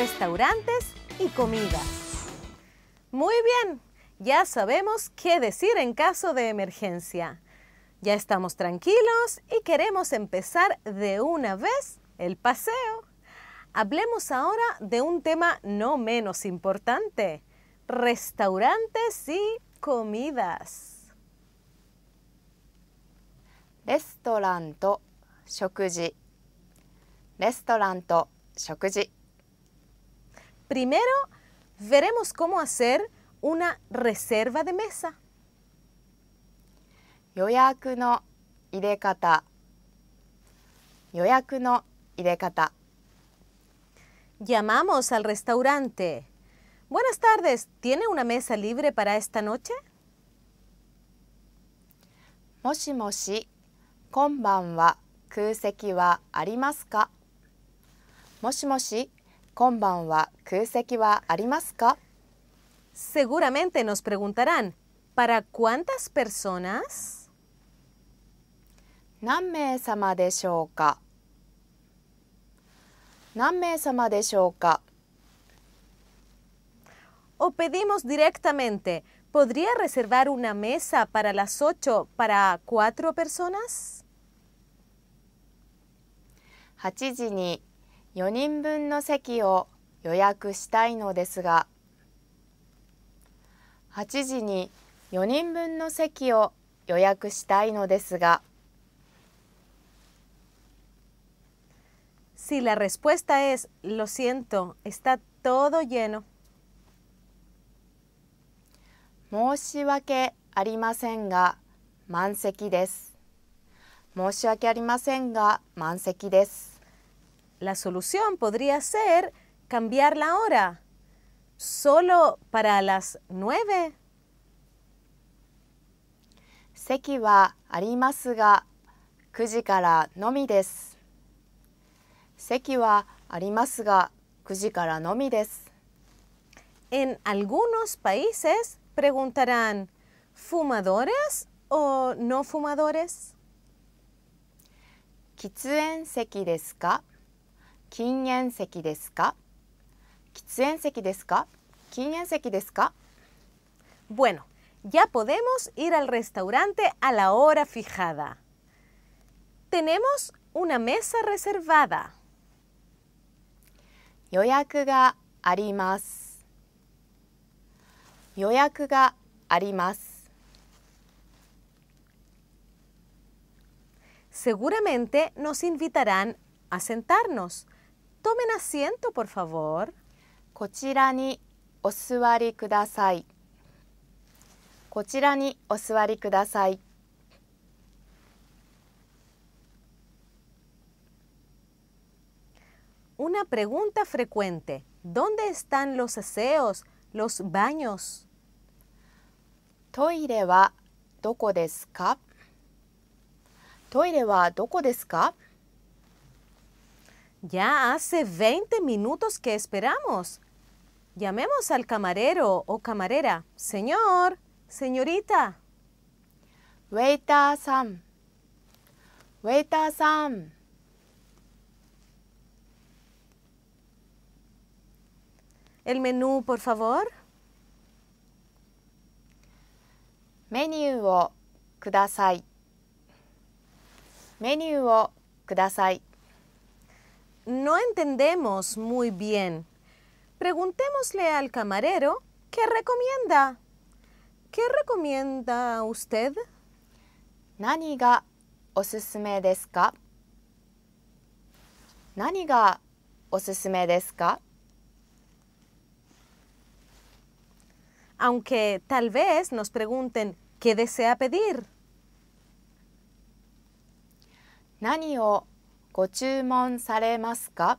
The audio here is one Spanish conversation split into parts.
restaurantes y comidas. Muy bien, ya sabemos qué decir en caso de emergencia. Ya estamos tranquilos y queremos empezar de una vez el paseo. Hablemos ahora de un tema no menos importante, restaurantes y comidas. Restaurante, comida. Primero, veremos cómo hacer una reserva de mesa. Llamamos al restaurante. Buenas tardes, ¿tiene una mesa libre para esta noche? moshi, Seguramente nos preguntarán, ¿para cuántas personas? O pedimos directamente, ¿podría reservar una mesa para las ocho para cuatro personas? 8 4人分の席を予約したいのですが8時に4人分の席を予約したいのですが Si la respuesta es, lo siento, está todo lleno. 申し訳ありませんが満席です。申し訳ありませんが満席です。La solución podría ser cambiar la hora. ¿Solo para las nueve? kuji 9 nomi 9 En algunos países preguntarán fumadores o no fumadores? seki ka? Bueno, ya podemos ir al restaurante a la hora fijada. Tenemos una mesa reservada. Yoyaku ga ya Yoyaku Seguramente nos invitarán a sentarnos. Tomen asiento, por favor. ni Una pregunta frecuente: ¿Dónde están los aseos, los baños? Toire wa doko desu ka? Toire wa doko desu ka? Ya hace 20 minutos que esperamos. Llamemos al camarero o camarera. Señor, señorita. Waiter san Waiter san El menú, por favor. Menú o kudasai. Menú o kudasai no entendemos muy bien. Preguntémosle al camarero qué recomienda. ¿Qué recomienda usted? ¿Nani ga osusume desu ka? ¿Nani ga osusume desu Aunque tal vez nos pregunten ¿qué desea pedir? ¿Nani o ご注文されますか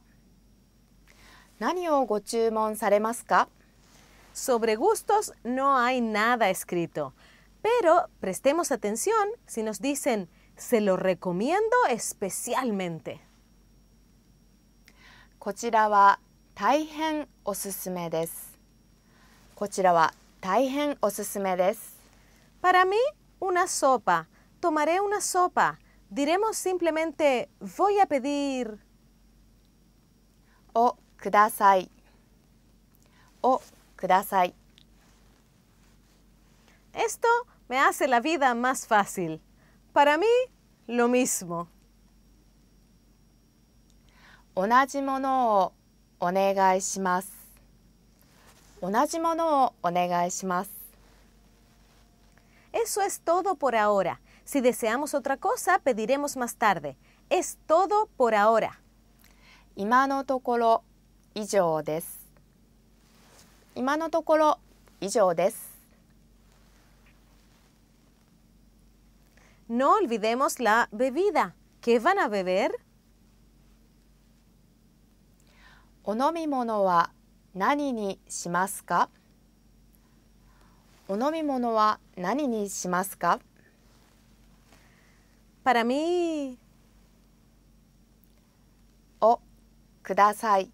何をご注文されますか Sobre gustos no hay nada escrito, pero prestemos atención si nos dicen se lo recomiendo especialmente. Para mí, una sopa. Tomaré una sopa diremos simplemente voy a pedir o kudasai o kudasai. Esto me hace la vida más fácil. Para mí, lo mismo. onajimono mono o onegai shimasu. o Eso es todo por ahora. Si deseamos otra cosa, pediremos más tarde. Es todo por ahora. Ima no tokoro ijou desu. Ima no tokoro ijou des. No olvidemos la bebida. ¿Qué van a beber? ¿O nomi mono wa nani ni ¿O nomi mono wa nani ni shimasu ka? お、ください。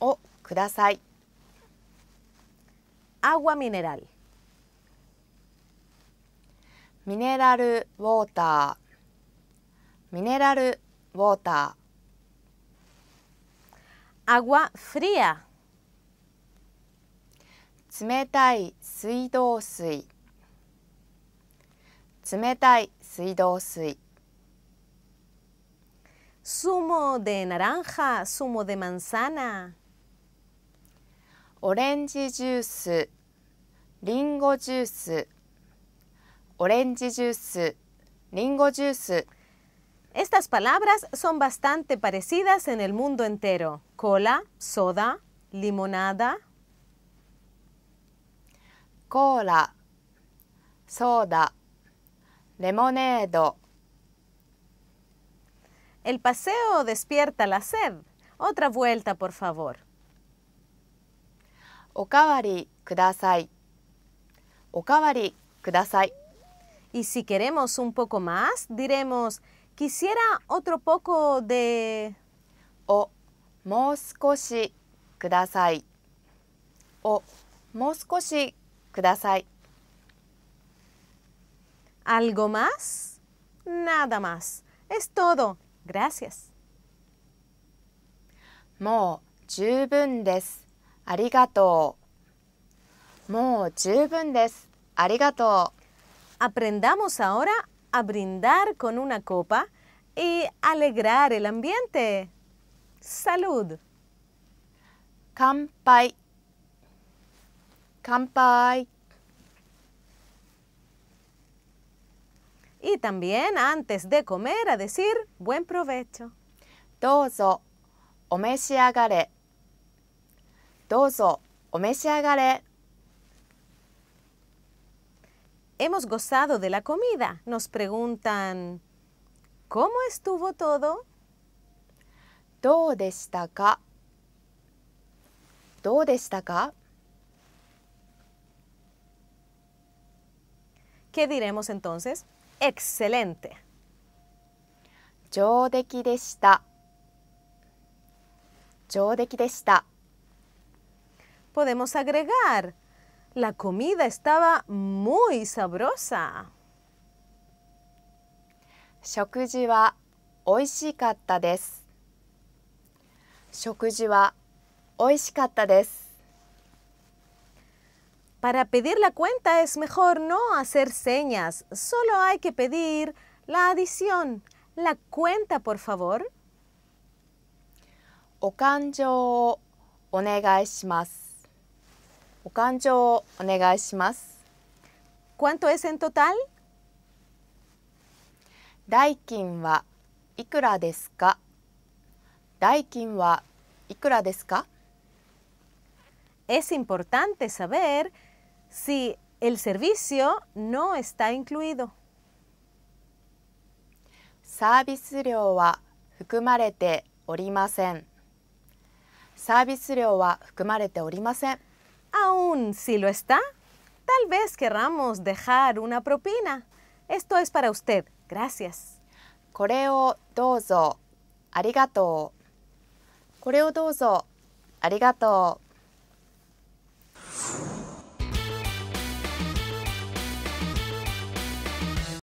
お、ください。a s a ミネラル。ミネラルウォーターミネラルウォーターアゴアフリア冷たい水道水冷たい Zumo de naranja, zumo de manzana. Orange juice, lingo juice. Orange juice, lingo juice. Estas palabras son bastante parecidas en el mundo entero. Cola, soda, limonada. Cola, soda, Lemonedo El paseo despierta la sed. Otra vuelta, por favor. Okawari kudasai. Okawari kudasai. Y si queremos un poco más, diremos, quisiera otro poco de... O, Moscoshi kudasai. O, Moscoshi kudasai. ¿Algo más? Nada más. Es todo. Gracias. arigato. arigato. Aprendamos ahora a brindar con una copa y alegrar el ambiente. Salud. campay Y también antes de comer a decir buen provecho. Dozo, omeshiagare. Dozo, omeshiagare. Hemos gozado de la comida. Nos preguntan, ¿cómo estuvo todo? ¿Dou deshita ka? deshita ka? ¿Qué diremos entonces? excelente. 上出来でした。上出来でした。Podemos agregar La comida estaba muy sabrosa. 食事は美味しかったです。食事は美味しかったです。Para pedir la cuenta es mejor no hacer señas, solo hay que pedir la adición. La cuenta, por favor. O ¿Cuánto es en total? Daikin Daikin wa ikura Es importante saber si el servicio no está incluido. Aún si lo está, tal vez querramos dejar una propina. Esto es para usted. Gracias. これをどうぞ。ありがとう。これをどうぞ。ありがとう。